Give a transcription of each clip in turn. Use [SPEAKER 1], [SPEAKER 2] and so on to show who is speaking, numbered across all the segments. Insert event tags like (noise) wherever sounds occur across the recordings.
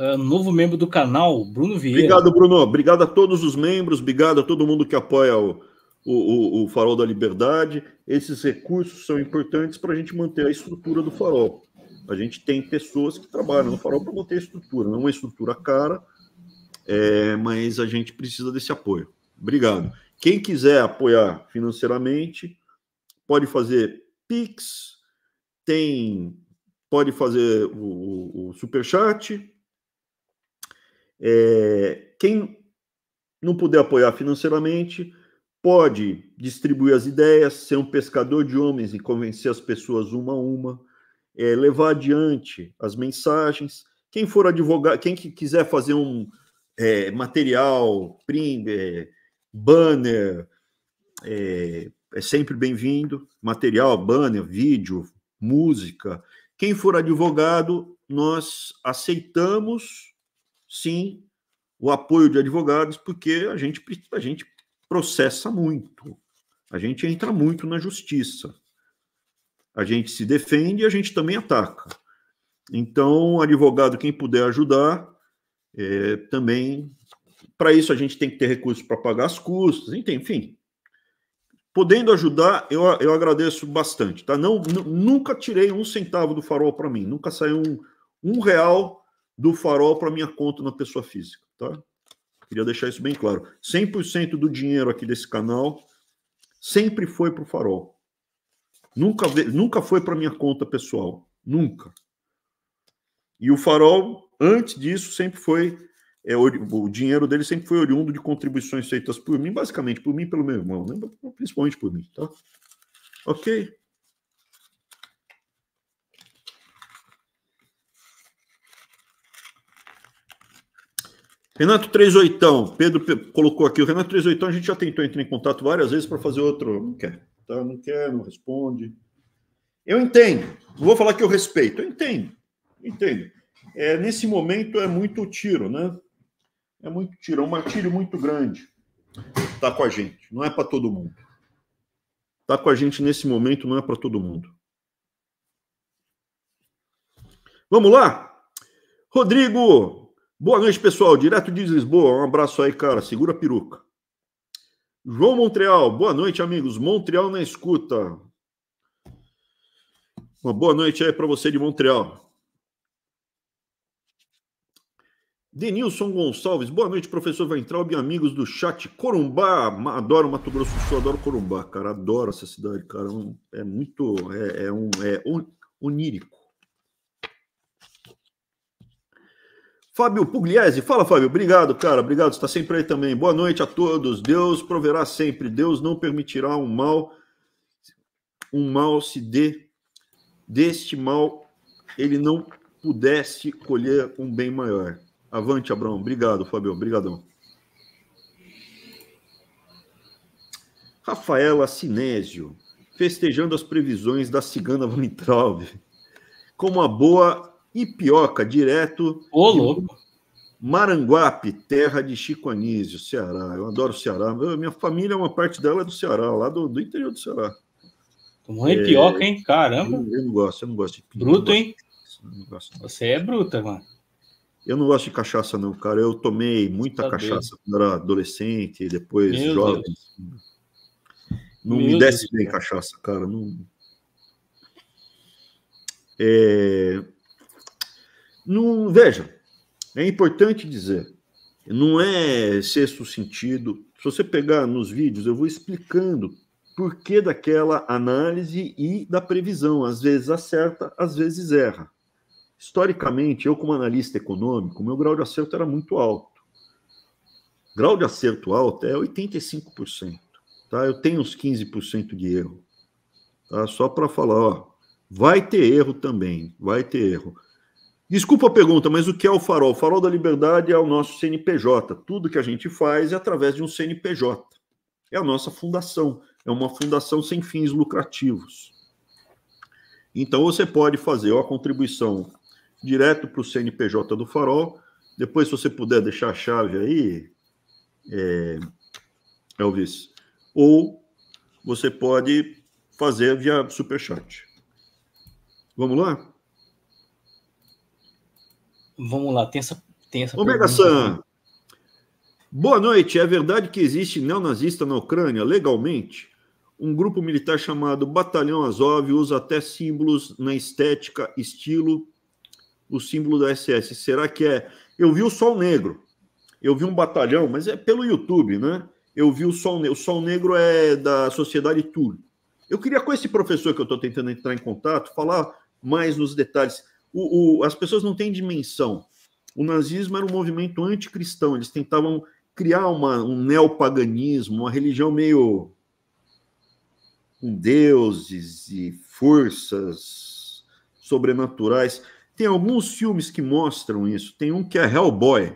[SPEAKER 1] Ah, novo membro do canal, Bruno Vieira. Obrigado, Bruno. Obrigado a todos os membros, obrigado a todo mundo que apoia o, o, o Farol da Liberdade. Esses recursos são importantes para a gente manter a estrutura do Farol. A gente tem pessoas que trabalham no Farol para manter a estrutura, não é uma estrutura cara, é, mas a gente precisa desse apoio. Obrigado. Quem quiser apoiar financeiramente, pode fazer Pix, tem, pode fazer o, o, o Superchat, é, quem não puder apoiar financeiramente, pode distribuir as ideias, ser um pescador de homens e convencer as pessoas uma a uma, é, levar adiante as mensagens. Quem for advogado, quem quiser fazer um é, material, print, é, banner, é, sempre bem-vindo. Material, banner, vídeo, música. Quem for advogado, nós aceitamos sim, o apoio de advogados, porque a gente, a gente processa muito, a gente entra muito na justiça. A gente se defende e a gente também ataca. Então, advogado, quem puder ajudar, é, também. Para isso, a gente tem que ter recursos para pagar as custas, enfim. Podendo ajudar, eu, eu agradeço bastante. Tá? Não, nunca tirei um centavo do farol para mim, nunca saiu um, um real do farol para minha conta na pessoa física, tá? Queria deixar isso bem claro. 100% do dinheiro aqui desse canal sempre foi para o farol. Nunca, nunca foi para minha conta pessoal. Nunca. E o farol, antes disso, sempre foi. É, o dinheiro dele sempre foi oriundo de contribuições feitas por mim, basicamente por mim e pelo meu irmão, né? principalmente por mim. Tá? Ok? Renato 38, Pedro colocou aqui. O Renato 38, a gente já tentou entrar em contato várias vezes para fazer outro. Não quer, tá? não quer, não responde. Eu entendo. Não vou falar que eu respeito. Eu entendo. Entendo. É, nesse momento é muito tiro, né? É muito tiro. É um martírio muito grande. Tá com a gente. Não é para todo mundo. Tá com a gente nesse momento, não é para todo mundo. Vamos lá? Rodrigo Boa noite, pessoal. Direto de Lisboa. Um abraço aí, cara. Segura a peruca. João Montreal. Boa noite, amigos. Montreal na escuta. Uma boa noite aí para você de Montreal. Denilson Gonçalves. Boa noite, professor Ventralb e amigos do chat. Corumbá. Adoro Mato Grosso do Sul. Adoro Corumbá, cara. Adoro essa cidade, cara. É, é muito... É, é um... É onírico. Fábio Pugliese, fala Fábio, obrigado, cara, obrigado, está sempre aí também. Boa noite a todos. Deus proverá sempre, Deus não permitirá um mal, um mal se dê deste mal ele não pudesse colher um bem maior. Avante, Abraão. Obrigado, Fábio, obrigadão. Rafaela Sinésio, festejando as previsões da cigana Van Traub. Como a boa Ipioca, direto. Ô, louco! Maranguape, terra de Chico Anísio, Ceará. Eu adoro o Ceará. Minha família, é uma parte dela é do Ceará, lá do, do interior do Ceará. Tomou ipioca, é... hein? Caramba! Eu, eu, não gosto, eu não gosto de ipioca. Bruto, hein? Você é bruta, mano. Eu não gosto de cachaça, não, cara. Eu tomei muita tá cachaça quando era adolescente, depois Meu jovem. Deus. Assim. Não Meu me desce Deus. bem cachaça, cara. Não... É... Não, veja, é importante dizer, não é sexto sentido. Se você pegar nos vídeos, eu vou explicando por que daquela análise e da previsão. Às vezes acerta, às vezes erra. Historicamente, eu, como analista econômico, meu grau de acerto era muito alto. Grau de acerto alto é 85%. Tá? Eu tenho uns 15% de erro. Tá? Só para falar, ó, vai ter erro também, vai ter erro. Desculpa a pergunta, mas o que é o farol? O farol da liberdade é o nosso CNPJ. Tudo que a gente faz é através de um CNPJ. É a nossa fundação. É uma fundação sem fins lucrativos. Então você pode fazer a contribuição direto para o CNPJ do farol. Depois, se você puder deixar a chave aí, é, Elvis. Ou você pode fazer via Superchat. Vamos lá? Vamos lá, tem essa. Tem essa Omega San. Boa noite. É verdade que existe neonazista na Ucrânia legalmente? Um grupo militar chamado Batalhão Azov usa até símbolos na estética, estilo, o símbolo da SS. Será que é? Eu vi o Sol Negro. Eu vi um batalhão, mas é pelo YouTube, né? Eu vi o Sol Negro. O Sol Negro é da Sociedade Túlio. Eu queria com esse professor que eu estou tentando entrar em contato falar mais nos detalhes o, o, as pessoas não têm dimensão. O nazismo era um movimento anticristão, eles tentavam criar uma, um neopaganismo, uma religião meio com deuses e forças sobrenaturais. Tem alguns filmes que mostram isso. Tem um que é Hellboy.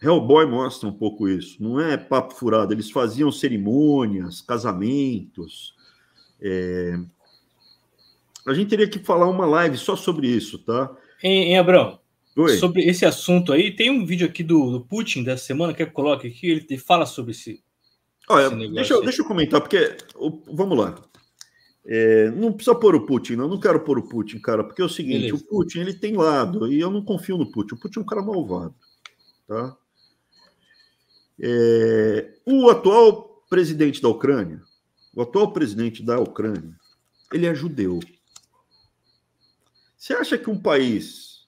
[SPEAKER 1] Hellboy mostra um pouco isso. Não é papo furado. Eles faziam cerimônias, casamentos, é, a gente teria que falar uma live só sobre isso, tá? Em, em Abrão, Oi. sobre esse assunto aí, tem um vídeo aqui do, do Putin dessa semana, quer que coloque aqui, ele fala sobre esse. Olha, esse deixa, deixa eu comentar, porque. Vamos lá. É, não precisa pôr o Putin, não, eu não quero pôr o Putin, cara, porque é o seguinte: Beleza. o Putin ele tem lado, e eu não confio no Putin. O Putin é um cara malvado, tá? É, o atual presidente da Ucrânia, o atual presidente da Ucrânia, ele é judeu. Você acha que um país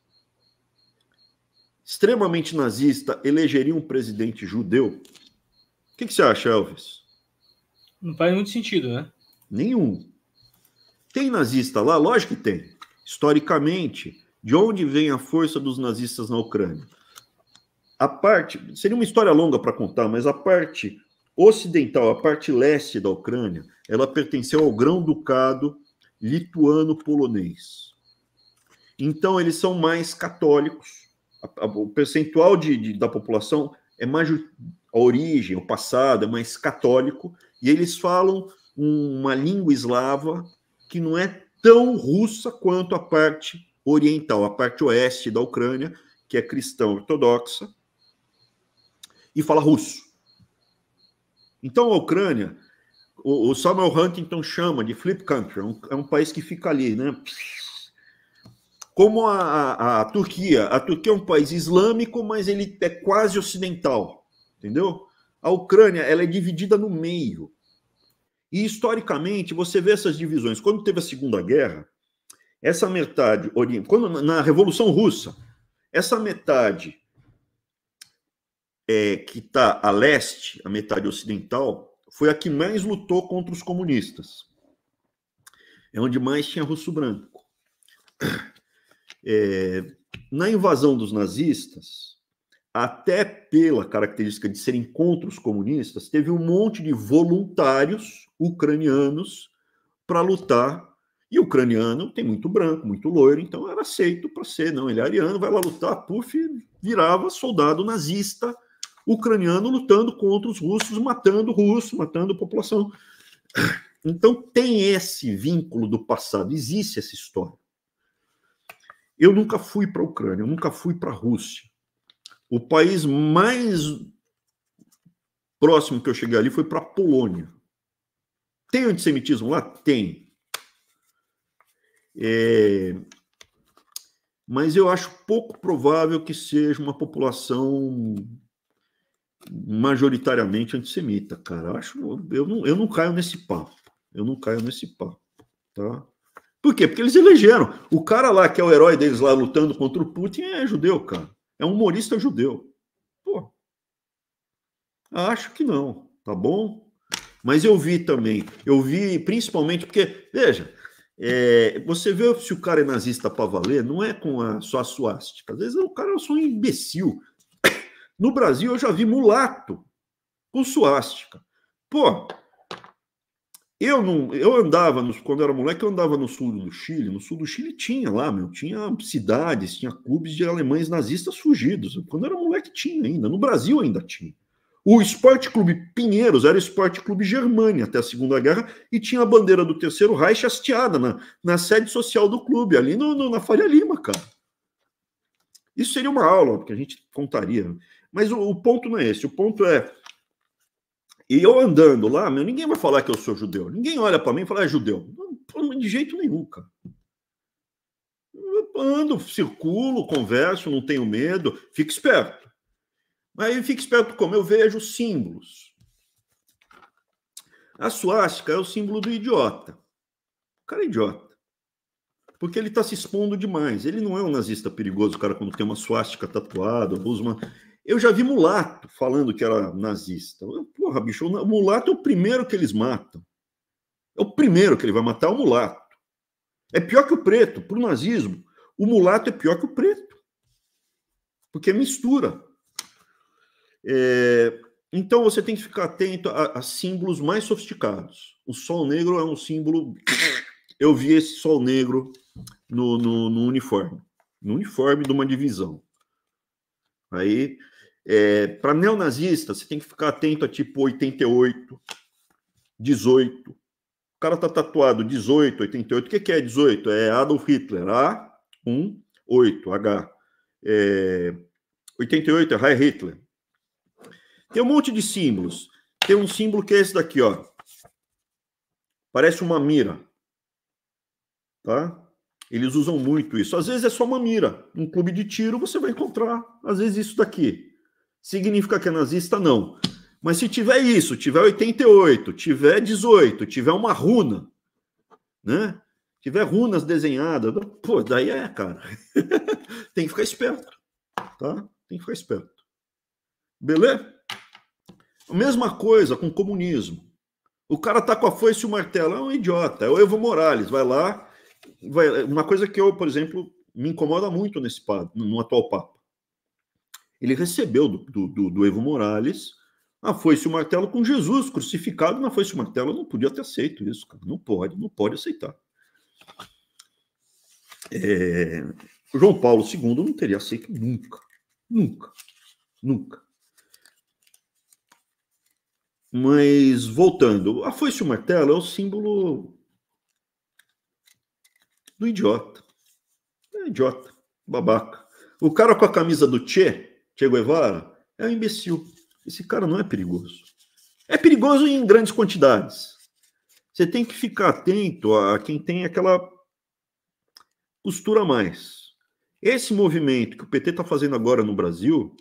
[SPEAKER 1] extremamente nazista elegeria um presidente judeu? O que, que você acha, Elvis? Não faz muito sentido, né? Nenhum. Tem nazista lá? Lógico que tem. Historicamente, de onde vem a força dos nazistas na Ucrânia? A parte, seria uma história longa para contar, mas a parte ocidental, a parte leste da Ucrânia, ela pertenceu ao grão-ducado lituano-polonês. Então, eles são mais católicos. A, a, o percentual de, de, da população é mais. A origem, o passado é mais católico. E eles falam um, uma língua eslava que não é tão russa quanto a parte oriental, a parte oeste da Ucrânia, que é cristã ortodoxa, e fala russo. Então, a Ucrânia, o, Samuel Huntington chama de Flip Country, é um, é país que fica ali, né? como a, a, a, Turquia. A Turquia é um país islâmico, mas ele é quase ocidental, entendeu? A Ucrânia ela é dividida no meio. E historicamente você vê essas divisões. Quando teve a Segunda Guerra, essa metade quando na Revolução Russa, essa metade é, que está a leste, a metade ocidental, foi a que mais lutou contra os comunistas. É onde mais tinha russo branco. É, na invasão dos nazistas, até pela característica de serem contra os comunistas, teve um monte de voluntários ucranianos para lutar. E ucraniano tem muito branco, muito loiro, então era aceito para ser, não, ele é ariano, vai lá lutar, puf, virava soldado nazista ucraniano lutando contra os russos, matando russos, matando a população. Então tem esse vínculo do passado, existe essa história. Eu nunca fui para a Ucrânia, eu nunca fui para a Rússia. O país mais próximo que eu cheguei ali foi para a Polônia. Tem antissemitismo lá? Tem. É... Mas eu acho pouco provável que seja uma população majoritariamente antissemita, cara. Eu acho, eu, não, eu não caio nesse papo. Eu não caio nesse papo, tá? Por quê? Porque eles elegeram. O cara lá, que é o herói deles lá lutando contra o Putin, é judeu, cara. É um humorista judeu. Pô. Acho que não, tá bom? Mas eu vi também. Eu vi principalmente porque, veja, é, você vê se o cara é nazista para valer, não é com a, só a suástica. Às vezes o cara é só um imbecil. No Brasil eu já vi mulato com suástica. Pô, eu não, eu andava no, quando era moleque, eu andava no sul do Chile. No sul do Chile tinha lá, meu, tinha cidades, tinha clubes de alemães nazistas fugidos. Quando era moleque tinha ainda, no Brasil ainda tinha. O Esporte Clube Pinheiros era o Esporte Clube Germânia até a Segunda Guerra e tinha a bandeira do Terceiro Reich hasteada na, na sede social do clube, ali no, no, na Faria Lima, cara. Isso seria uma aula, porque a gente contaria. Mas o, o ponto não é esse. O ponto é e eu andando lá, meu, ninguém vai falar que eu sou judeu. Ninguém olha para mim e fala, ah, é judeu. de jeito nenhum, cara. Eu ando, circulo, converso, não tenho medo, fico esperto. Aí fico esperto como? Eu vejo símbolos. A suástica é o símbolo do idiota. O cara é idiota. Porque ele está se expondo demais. Ele não é um nazista perigoso, o cara, quando tem uma suástica tatuada, usa uma eu já vi mulato falando que era nazista. Porra, bicho, o mulato é o primeiro que eles matam. É o primeiro que ele vai matar, é o mulato. É pior que o preto. Para o nazismo, o mulato é pior que o preto. Porque é mistura. É... Então você tem que ficar atento a, a símbolos mais sofisticados. O sol negro é um símbolo. Eu vi esse sol negro no, no, no uniforme. No uniforme de uma divisão. Aí é, Para neonazista, você tem que ficar atento a tipo 88, 18. O cara tá tatuado 18, 88. O que, que é 18? É Adolf Hitler, A, 1, 8, H. É, 88 é Heil Hitler. Tem um monte de símbolos. Tem um símbolo que é esse daqui, ó. Parece uma mira. Tá? Eles usam muito isso. Às vezes é só uma mira. Um clube de tiro você vai encontrar, às vezes, isso daqui significa que é nazista, não. Mas se tiver isso, tiver 88, tiver 18, tiver uma runa, né? Tiver runas desenhadas, pô, daí é, cara. (laughs) Tem que ficar esperto, tá? Tem que ficar esperto. Beleza? A mesma coisa com o comunismo. O cara tá com a foice e o martelo, é um idiota. É o Evo Morales, vai lá. Vai... Uma coisa que eu, por exemplo, me incomoda muito nesse pá, no atual papo. Ele recebeu do, do, do Evo Morales a foice e o martelo com Jesus crucificado na foice e o martelo. Eu não podia ter aceito isso, cara. Não pode, não pode aceitar. É... João Paulo II não teria aceito nunca. Nunca. Nunca. Mas voltando, a foice e o martelo é o símbolo do idiota. É idiota, babaca. O cara com a camisa do Che Che Guevara é um imbecil. Esse cara não é perigoso. É perigoso em grandes quantidades. Você tem que ficar atento a quem tem aquela costura a mais. Esse movimento que o PT está fazendo agora no Brasil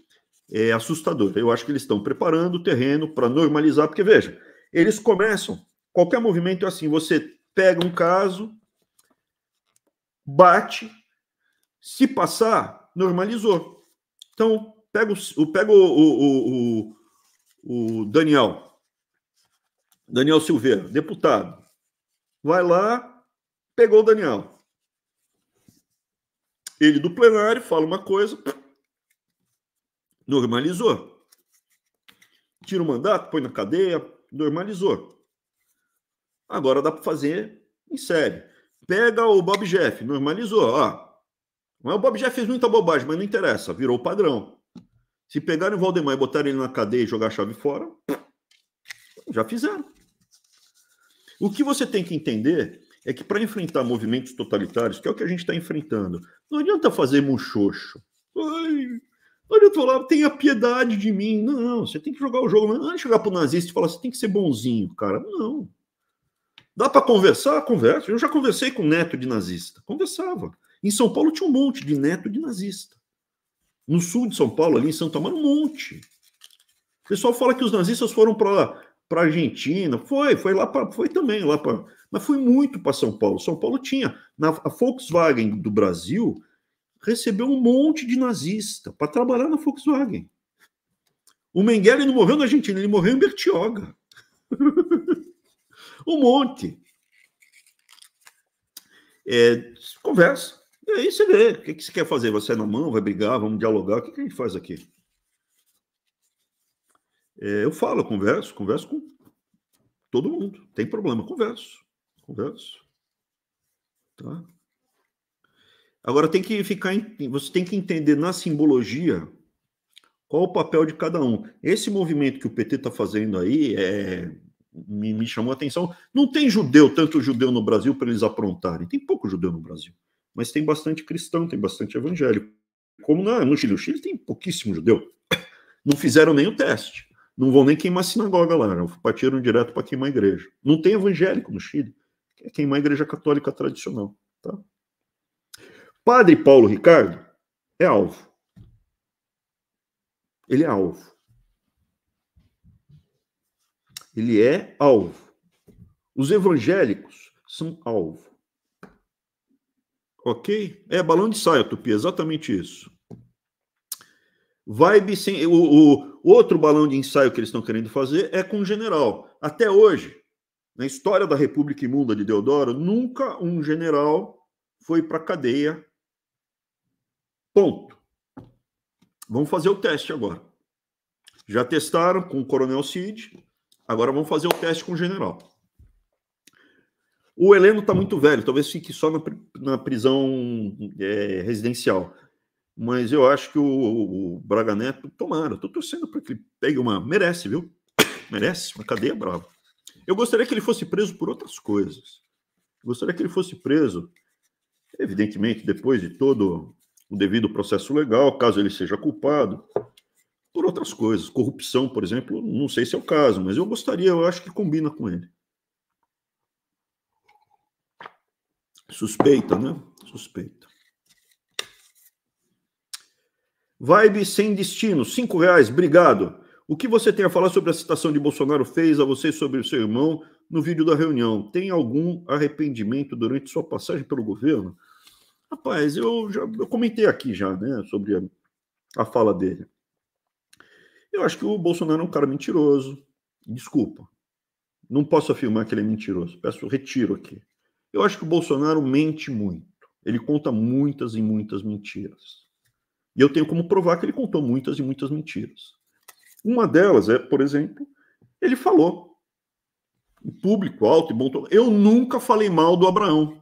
[SPEAKER 1] é assustador. Eu acho que eles estão preparando o terreno para normalizar, porque veja, eles começam. Qualquer movimento é assim: você pega um caso, bate, se passar, normalizou. Então, Pega o, pega o, o, o, o Daniel. Daniel Silveira, deputado. Vai lá, pegou o Daniel. Ele do plenário fala uma coisa, normalizou. Tira o mandato, põe na cadeia, normalizou. Agora dá para fazer em série. Pega o Bob Jeff, normalizou, ó. o Bob Jeff fez muita bobagem, mas não interessa, virou padrão. Se pegarem o Valdemar e botarem ele na cadeia e jogar a chave fora, já fizeram. O que você tem que entender é que para enfrentar movimentos totalitários, que é o que a gente está enfrentando, não adianta fazer muxoxo. Ai, não adianta falar, tenha piedade de mim. Não, você tem que jogar o jogo. Não é chegar para o nazista e falar, você tem que ser bonzinho, cara. Não. Dá para conversar? Conversa. Eu já conversei com neto de nazista. Conversava. Em São Paulo tinha um monte de neto de nazista. No sul de São Paulo, ali em Santo Amaro, um monte. O pessoal fala que os nazistas foram para para Argentina, foi, foi lá para, foi também lá para, mas foi muito para São Paulo. São Paulo tinha na a Volkswagen do Brasil recebeu um monte de nazista para trabalhar na Volkswagen. O Mengele não morreu na Argentina, ele morreu em Bertioga. (laughs) um monte. É, conversa. E é aí você vê, o que, que você quer fazer? Você é na mão, vai brigar, vamos dialogar, o que, que a gente faz aqui? É, eu falo, converso, converso com todo mundo, tem problema, converso, converso. Tá? Agora tem que ficar, você tem que entender na simbologia qual o papel de cada um. Esse movimento que o PT está fazendo aí é, me, me chamou a atenção. Não tem judeu, tanto judeu no Brasil para eles aprontarem. Tem pouco judeu no Brasil mas tem bastante cristão, tem bastante evangélico. Como na, no Chile? O Chile tem pouquíssimo judeu. Não fizeram nem o teste. Não vão nem queimar sinagoga lá, partiram direto para queimar a igreja. Não tem evangélico no Chile. É queimar a igreja católica tradicional. Tá? Padre Paulo Ricardo é alvo. Ele é alvo. Ele é alvo. Os evangélicos são alvo. Ok? É balão de saia, Tupi, exatamente isso. Vibe sem. O, o, outro balão de ensaio que eles estão querendo fazer é com o general. Até hoje, na história da República Imunda de Deodoro, nunca um general foi para cadeia. Ponto. Vamos fazer o teste agora. Já testaram com o Coronel Cid, agora vamos fazer o teste com o general. O Heleno está muito velho, talvez fique só na, na prisão é, residencial. Mas eu acho que o, o Braga Neto, tomara, estou torcendo para que ele pegue uma. Merece, viu? Merece, uma cadeia brava. Eu gostaria que ele fosse preso por outras coisas. Gostaria que ele fosse preso, evidentemente, depois de todo o devido processo legal, caso ele seja culpado, por outras coisas. Corrupção, por exemplo, não sei se é o caso, mas eu gostaria, eu acho que combina com ele. Suspeita, né? Suspeita. Vibe sem destino, cinco reais, obrigado. O que você tem a falar sobre a citação de Bolsonaro fez a você sobre o seu irmão no vídeo da reunião? Tem algum arrependimento durante sua passagem pelo governo? Rapaz, eu já eu comentei aqui já, né, sobre a, a fala dele. Eu acho que o Bolsonaro é um cara mentiroso. Desculpa. Não posso afirmar que ele é mentiroso. Peço retiro aqui. Eu acho que o Bolsonaro mente muito. Ele conta muitas e muitas mentiras. E eu tenho como provar que ele contou muitas e muitas mentiras. Uma delas é, por exemplo, ele falou em público alto e bom tom, eu nunca falei mal do Abraão.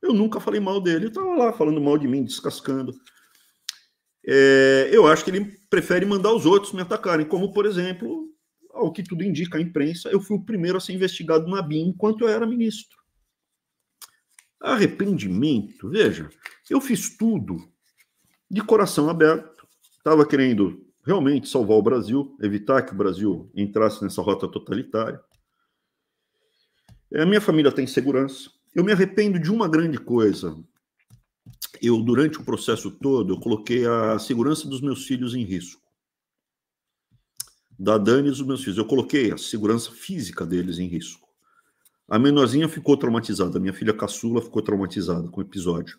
[SPEAKER 1] Eu nunca falei mal dele. Ele estava lá falando mal de mim, descascando. É, eu acho que ele prefere mandar os outros me atacarem, como, por exemplo, ao que tudo indica a imprensa, eu fui o primeiro a ser investigado na BIM enquanto eu era ministro. Arrependimento, veja, eu fiz tudo de coração aberto, estava querendo realmente salvar o Brasil, evitar que o Brasil entrasse nessa rota totalitária. A é, minha família tem tá segurança. Eu me arrependo de uma grande coisa. Eu, durante o processo todo, eu coloquei a segurança dos meus filhos em risco. Da Dani e dos meus filhos. Eu coloquei a segurança física deles em risco. A menorzinha ficou traumatizada, minha filha caçula ficou traumatizada com o episódio.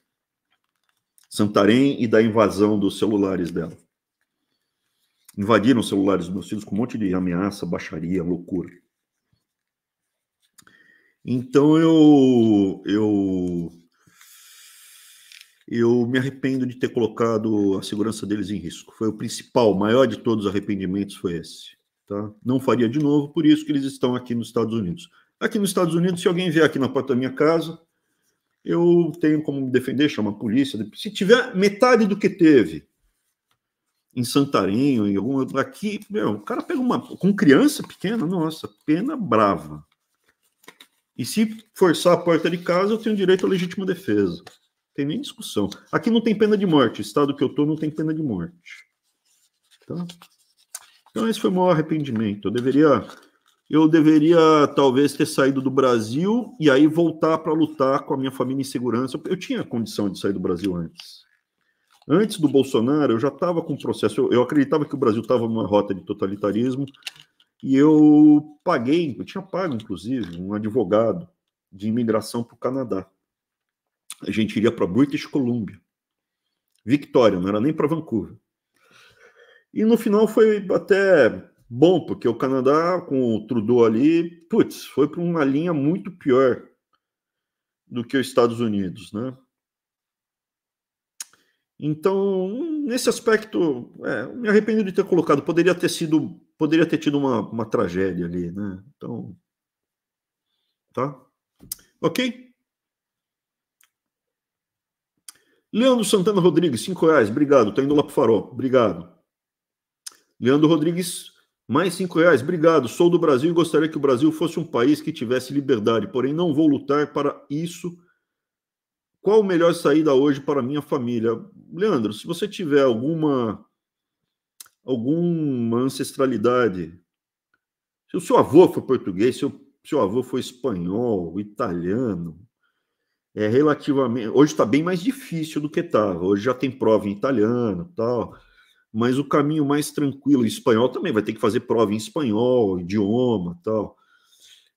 [SPEAKER 1] Santarém e da invasão dos celulares dela. Invadiram os celulares dos meus filhos com um monte de ameaça, baixaria, loucura. Então eu eu eu me arrependo de ter colocado a segurança deles em risco. Foi o principal, o maior de todos os arrependimentos foi esse, tá? Não faria de novo, por isso que eles estão aqui nos Estados Unidos. Aqui nos Estados Unidos, se alguém vier aqui na porta da minha casa, eu tenho como me defender, chamar a polícia. Se tiver metade do que teve em Santarém, em algum aqui, meu, o cara pega uma com criança pequena, nossa, pena brava. E se forçar a porta de casa, eu tenho direito à legítima defesa. Não tem nem discussão. Aqui não tem pena de morte. O estado que eu estou não tem pena de morte. Tá? Então esse foi o maior arrependimento. Eu deveria eu deveria talvez ter saído do Brasil e aí voltar para lutar com a minha família em segurança. Eu tinha condição de sair do Brasil antes. Antes do Bolsonaro, eu já estava com o processo. Eu, eu, acreditava que o Brasil estava numa rota de totalitarismo e eu paguei, eu tinha pago, inclusive, um advogado de imigração para o Canadá. A gente iria para British Columbia, Victoria, não era nem para Vancouver. E no final foi até Bom, porque o Canadá com o Trudeau ali, putz, foi para uma linha muito pior do que os Estados Unidos, né? Então, nesse aspecto, é, me arrependo de ter colocado. Poderia ter sido, poderia ter tido uma, uma tragédia ali, né? Então, tá? Ok? Leandro Santana Rodrigues, 5 reais, obrigado. Tá indo lá pro farol, obrigado. Leandro Rodrigues, mais cinco reais, obrigado. Sou do Brasil e gostaria que o Brasil fosse um país que tivesse liberdade, porém não vou lutar para isso. Qual a melhor saída hoje para minha família? Leandro, se você tiver alguma alguma ancestralidade, se o seu avô foi português, se o seu avô foi espanhol, italiano, é relativamente. Hoje está bem mais difícil do que estava. Hoje já tem prova em italiano, tal mas o caminho mais tranquilo, em espanhol também, vai ter que fazer prova em espanhol, idioma tal,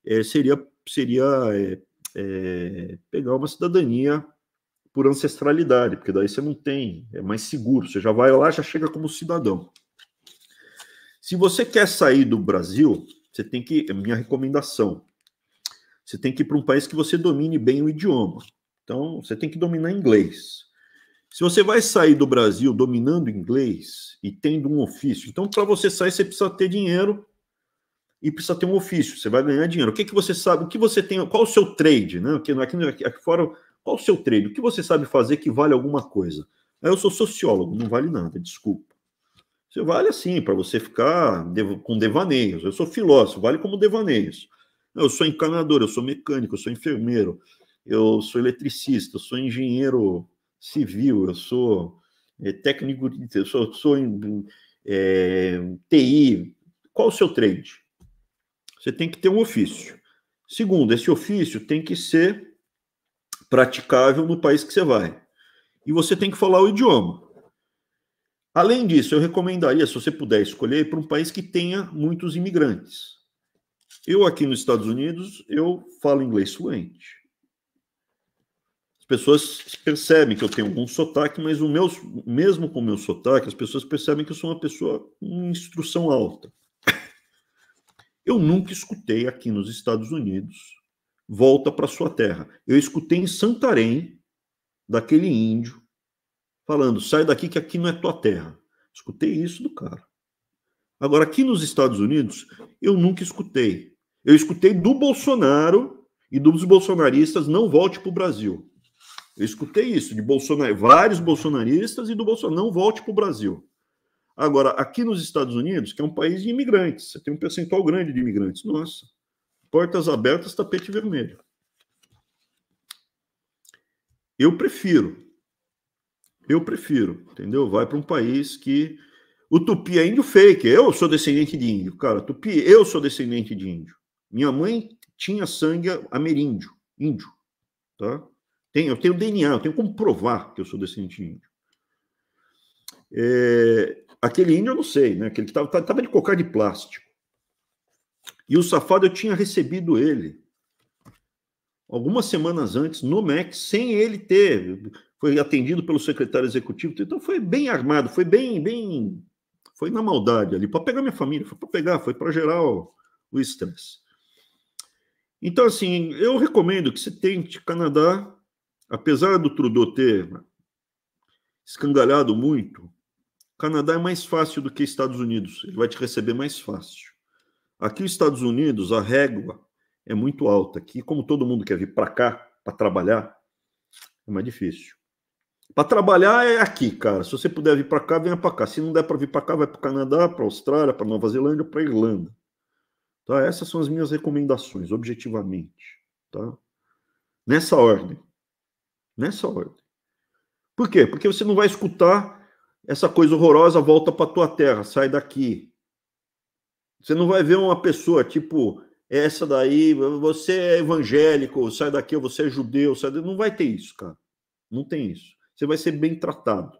[SPEAKER 1] é, seria, seria é, é, pegar uma cidadania por ancestralidade, porque daí você não tem, é mais seguro, você já vai lá, já chega como cidadão. Se você quer sair do Brasil, você tem que, é minha recomendação, você tem que ir para um país que você domine bem o idioma. Então, você tem que dominar inglês. Se você vai sair do Brasil dominando inglês e tendo um ofício, então para você sair você precisa ter dinheiro e precisa ter um ofício, você vai ganhar dinheiro. O que, que você sabe? O que você tem? Qual o seu trade, né? Aqui, é aqui, aqui fora, qual o seu trade? O que você sabe fazer que vale alguma coisa? eu sou sociólogo, não vale nada, desculpa. Você vale assim, para você ficar com devaneios. Eu sou filósofo, vale como devaneios. Eu sou encanador, eu sou mecânico, eu sou enfermeiro, eu sou eletricista, eu sou engenheiro civil, eu sou é, técnico, eu sou, sou em, é, TI. Qual o seu trade? Você tem que ter um ofício. Segundo, esse ofício tem que ser praticável no país que você vai. E você tem que falar o idioma. Além disso, eu recomendaria, se você puder escolher, para um país que tenha muitos imigrantes. Eu aqui nos Estados Unidos, eu falo inglês fluente pessoas percebem que eu tenho algum sotaque, mas o meu, mesmo com o meu sotaque, as pessoas percebem que eu sou uma pessoa com instrução alta. Eu nunca escutei aqui nos Estados Unidos volta para sua terra. Eu escutei em Santarém daquele índio falando: "Sai daqui que aqui não é tua terra". Escutei isso do cara. Agora aqui nos Estados Unidos eu nunca escutei. Eu escutei do Bolsonaro e dos bolsonaristas não volte para o Brasil. Eu escutei isso de Bolsonaro, vários bolsonaristas e do Bolsonaro, não volte para o Brasil. Agora, aqui nos Estados Unidos, que é um país de imigrantes, você tem um percentual grande de imigrantes. Nossa, portas abertas, tapete vermelho. Eu prefiro. Eu prefiro, entendeu? Vai para um país que. O tupi é índio fake. Eu sou descendente de índio, cara. Tupi, eu sou descendente de índio. Minha mãe tinha sangue ameríndio, índio, tá? Tem, eu tenho DNA, eu tenho como provar que eu sou descendente índio. É, aquele índio eu não sei, né? Aquele que estava de cocar de plástico. E o safado eu tinha recebido ele algumas semanas antes no MEC, sem ele ter. Foi atendido pelo secretário executivo, então foi bem armado, foi bem, bem. Foi na maldade ali, para pegar minha família, foi para pegar, foi para gerar o, o estresse. Então, assim, eu recomendo que você tente Canadá, Apesar do Trudeau ter escangalhado muito, Canadá é mais fácil do que Estados Unidos. Ele vai te receber mais fácil. Aqui nos Estados Unidos, a régua é muito alta. Aqui, como todo mundo quer vir para cá para trabalhar, é mais difícil. Para trabalhar é aqui, cara. Se você puder vir para cá, venha para cá. Se não der para vir para cá, vai para o Canadá, para a Austrália, para Nova Zelândia, para Irlanda. Tá? Essas são as minhas recomendações, objetivamente. Tá? Nessa ordem. Nessa né, ordem. Por quê? Porque você não vai escutar essa coisa horrorosa, volta para tua terra, sai daqui. Você não vai ver uma pessoa tipo essa daí, você é evangélico, sai daqui, você é judeu, sai daqui. Não vai ter isso, cara. Não tem isso. Você vai ser bem tratado.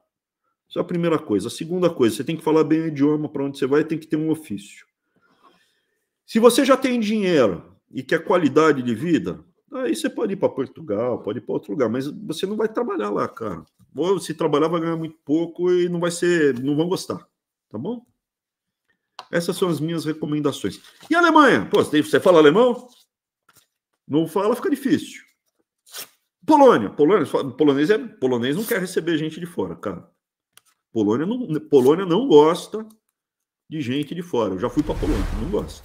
[SPEAKER 1] Isso é a primeira coisa. A segunda coisa, você tem que falar bem o idioma para onde você vai, tem que ter um ofício. Se você já tem dinheiro e quer qualidade de vida, Aí você pode ir para Portugal, pode ir para outro lugar, mas você não vai trabalhar lá, cara. Ou se trabalhar, vai ganhar muito pouco e não vai ser. não vão gostar. Tá bom? Essas são as minhas recomendações. E a Alemanha? Pô, você fala alemão? Não fala, fica difícil. Polônia. Polônia polonês, é, polonês não quer receber gente de fora, cara. Polônia não, Polônia não gosta de gente de fora. Eu já fui para Polônia, não gosta.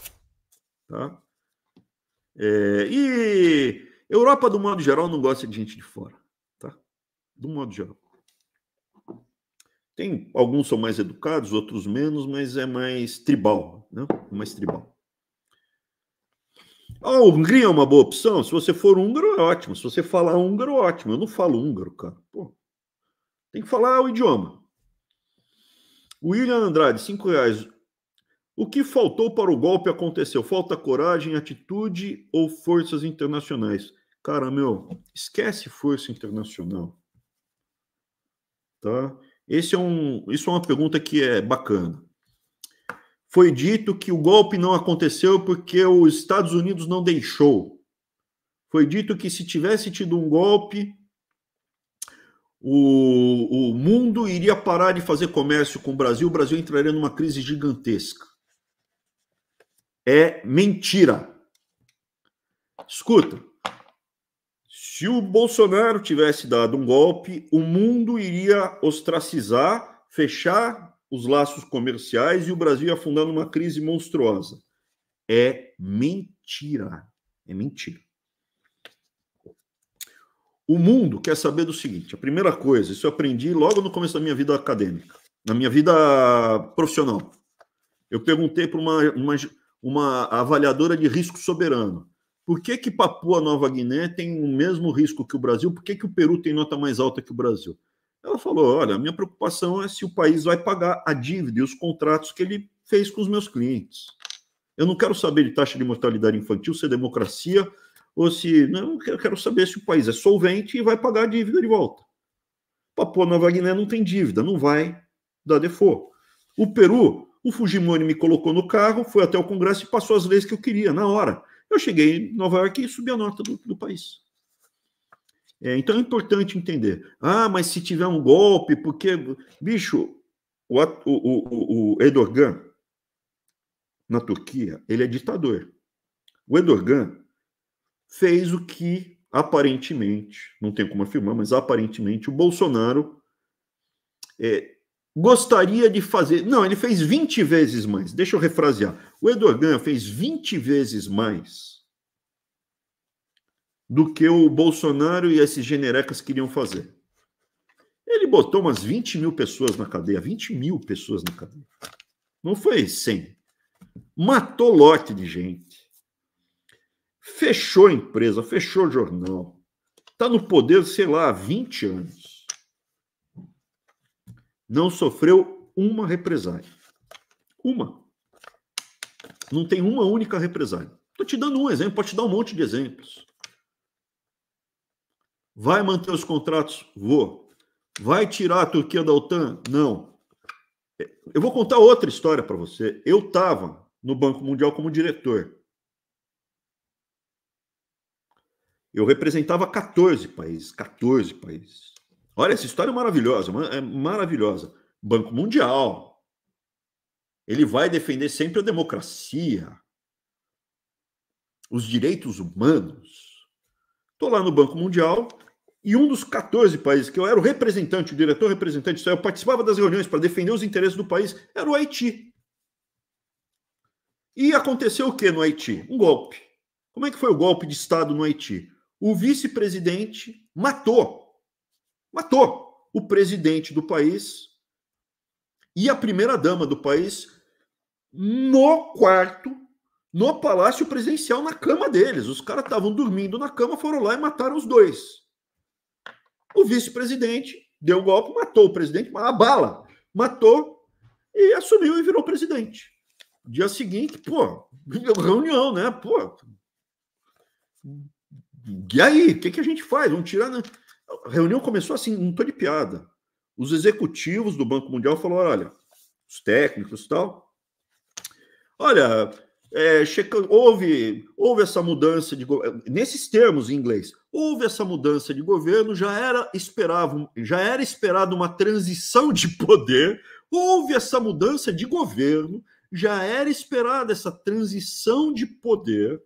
[SPEAKER 1] Tá? É, e Europa, do modo geral, não gosta de gente de fora, tá? Do modo geral. Tem alguns são mais educados, outros menos, mas é mais tribal, né? É mais tribal. A Hungria é uma boa opção. Se você for húngaro, é ótimo. Se você falar húngaro, é ótimo. Eu não falo húngaro, cara. Pô, tem que falar o idioma. William Andrade, 5 reais. O que faltou para o golpe aconteceu? Falta coragem, atitude ou forças internacionais? Cara, meu, esquece força internacional. Tá? Esse é um, isso é uma pergunta que é bacana. Foi dito que o golpe não aconteceu porque os Estados Unidos não deixou. Foi dito que se tivesse tido um golpe, o, o mundo iria parar de fazer comércio com o Brasil, o Brasil entraria numa crise gigantesca é mentira. Escuta, se o Bolsonaro tivesse dado um golpe, o mundo iria ostracizar, fechar os laços comerciais e o Brasil ia afundar numa crise monstruosa. É mentira. É mentira. O mundo quer saber do seguinte: a primeira coisa, isso eu aprendi logo no começo da minha vida acadêmica, na minha vida profissional. Eu perguntei para uma, uma uma avaliadora de risco soberano. Por que, que Papua Nova Guiné tem o mesmo risco que o Brasil? Por que, que o Peru tem nota mais alta que o Brasil? Ela falou: olha, a minha preocupação é se o país vai pagar a dívida e os contratos que ele fez com os meus clientes. Eu não quero saber de taxa de mortalidade infantil, se é democracia, ou se. Não, né, eu quero saber se o país é solvente e vai pagar a dívida de volta. Papua Nova Guiné não tem dívida, não vai dar default. O Peru o Fujimori me colocou no carro, foi até o Congresso e passou as leis que eu queria, na hora. Eu cheguei em Nova York e subi a nota do, do país. É, então é importante entender. Ah, mas se tiver um golpe, porque. Bicho, o, o, o, o Erdogan, na Turquia, ele é ditador. O Erdogan fez o que aparentemente, não tem como afirmar, mas aparentemente o Bolsonaro é, gostaria de fazer. Não, ele fez 20 vezes mais. Deixa eu refrasear. O Erdogan fez 20 vezes mais do que o Bolsonaro e esses generecas queriam fazer. Ele botou umas 20 mil pessoas na cadeia, 20 mil pessoas na cadeia. Não foi 100. Matou lote de gente. Fechou empresa, fechou jornal. Está no poder, sei lá, há 20 anos não sofreu uma represália. Uma. Não tem uma única represália. Estou te dando um exemplo, pode te dar um monte de exemplos. Vai manter os contratos? Vou. Vai tirar a Turquia da OTAN? Não. Eu vou contar outra história para você. Eu estava no Banco Mundial como diretor. Eu representava 14 países, 14 países. Olha essa história é maravilhosa, é maravilhosa. Banco Mundial. Ele vai defender sempre a democracia, os direitos humanos. Estou lá no Banco Mundial e um dos 14 países que eu era o representante, o diretor representante, eu participava das reuniões para defender os interesses do país, era o Haiti. E aconteceu o que no Haiti? Um golpe. Como é que foi o golpe de Estado no Haiti? O vice-presidente matou Matou o presidente do país e a primeira-dama do país no quarto, no palácio presidencial, na cama deles. Os caras estavam dormindo na cama, foram lá e mataram os dois. O vice-presidente deu um golpe, matou o presidente, a bala, matou e assumiu e virou presidente. Dia seguinte, pô, reunião, né? Pô. E aí, o que, que a gente faz? Vamos tirar. Né? A reunião começou assim, não estou de piada. Os executivos do Banco Mundial falaram: olha, os técnicos e tal. Olha, é, houve, houve essa mudança de nesses termos em inglês, houve essa mudança de governo, já era esperava, já era esperado uma transição de poder, houve essa mudança de governo, já era esperada essa transição de poder.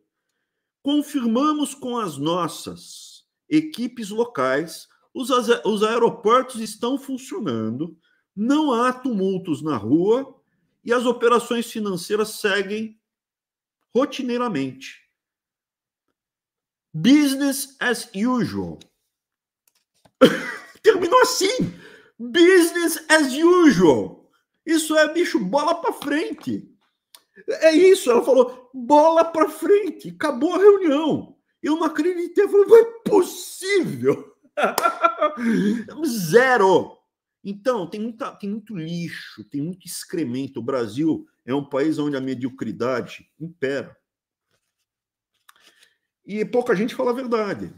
[SPEAKER 1] Confirmamos com as nossas equipes locais, os, os aeroportos estão funcionando, não há tumultos na rua e as operações financeiras seguem rotineiramente. Business as usual. (coughs) Terminou assim. Business as usual. Isso é bicho bola para frente. É isso, ela falou bola para frente. Acabou a reunião. Eu não acreditei. Eu falei, não é possível. (laughs) Zero. Então, tem, muita, tem muito lixo, tem muito excremento. O Brasil é um país onde a mediocridade impera. E pouca gente fala a verdade.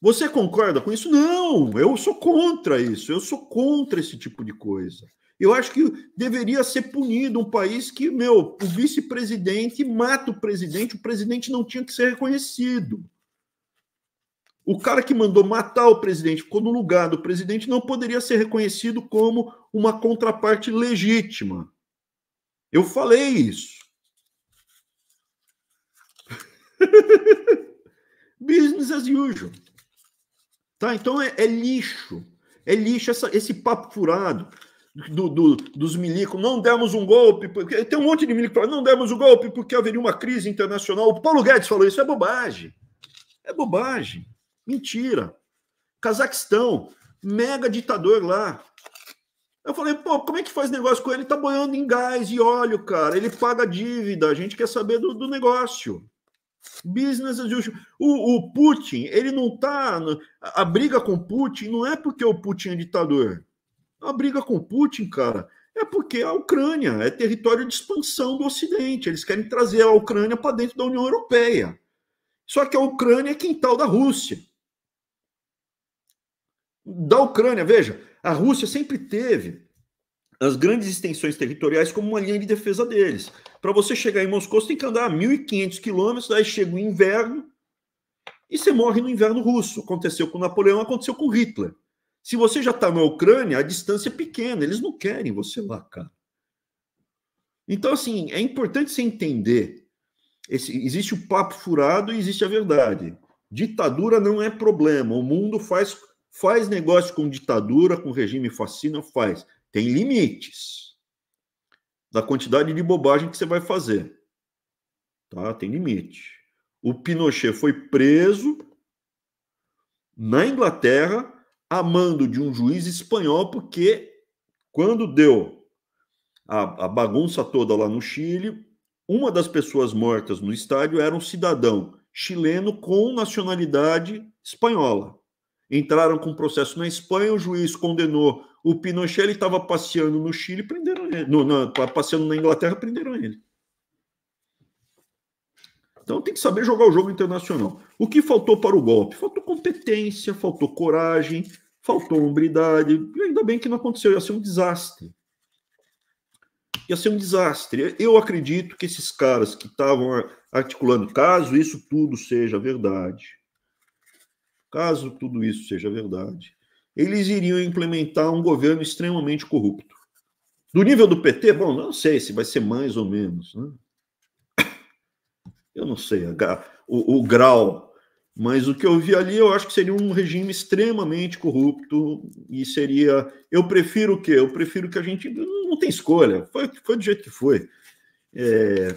[SPEAKER 1] Você concorda com isso? Não, eu sou contra isso. Eu sou contra esse tipo de coisa. Eu acho que deveria ser punido um país que, meu, o vice-presidente mata o presidente, o presidente não tinha que ser reconhecido. O cara que mandou matar o presidente ficou no lugar do presidente, não poderia ser reconhecido como uma contraparte legítima. Eu falei isso. (laughs) Business as usual. Tá? Então é, é lixo. É lixo essa, esse papo furado do, do, dos milicos. Não demos um golpe. Porque... Tem um monte de milico que fala, não demos um golpe porque haveria uma crise internacional. O Paulo Guedes falou isso. É bobagem. É bobagem. Mentira. Cazaquistão, mega ditador lá. Eu falei, pô, como é que faz negócio com ele? Ele tá boiando em gás e óleo, cara. Ele paga dívida, a gente quer saber do, do negócio. Business as usual. O, o Putin, ele não tá. A briga com o Putin não é porque o Putin é ditador. A briga com o Putin, cara, é porque a Ucrânia é território de expansão do Ocidente. Eles querem trazer a Ucrânia para dentro da União Europeia. Só que a Ucrânia é quintal da Rússia da Ucrânia. Veja, a Rússia sempre teve as grandes extensões territoriais como uma linha de defesa deles. Para você chegar em Moscou, você tem que andar 1.500 quilômetros, aí chega o inverno e você morre no inverno russo. Aconteceu com Napoleão, aconteceu com Hitler. Se você já está na Ucrânia, a distância é pequena, eles não querem você lá, cara. Então, assim, é importante você entender. Esse, existe o papo furado e existe a verdade. Ditadura não é problema. O mundo faz Faz negócio com ditadura, com regime fascina, faz. Tem limites da quantidade de bobagem que você vai fazer. Tá? Tem limite. O Pinochet foi preso na Inglaterra a mando de um juiz espanhol porque quando deu a, a bagunça toda lá no Chile, uma das pessoas mortas no estádio era um cidadão chileno com nacionalidade espanhola entraram com processo na Espanha, o juiz condenou o Pinochet, ele estava passeando no Chile, prenderam ele. No, na, tá passeando na Inglaterra, prenderam ele. Então tem que saber jogar o jogo internacional. O que faltou para o golpe? Faltou competência, faltou coragem, faltou hombridade. E ainda bem que não aconteceu, ia ser um desastre. Ia ser um desastre. Eu acredito que esses caras que estavam articulando, caso isso tudo seja verdade, Caso tudo isso seja verdade, eles iriam implementar um governo extremamente corrupto. Do nível do PT, bom, não sei se vai ser mais ou menos. Né? Eu não sei o, o grau, mas o que eu vi ali eu acho que seria um regime extremamente corrupto e seria. Eu prefiro o quê? Eu prefiro que a gente. Não tem escolha, foi, foi do jeito que foi. É,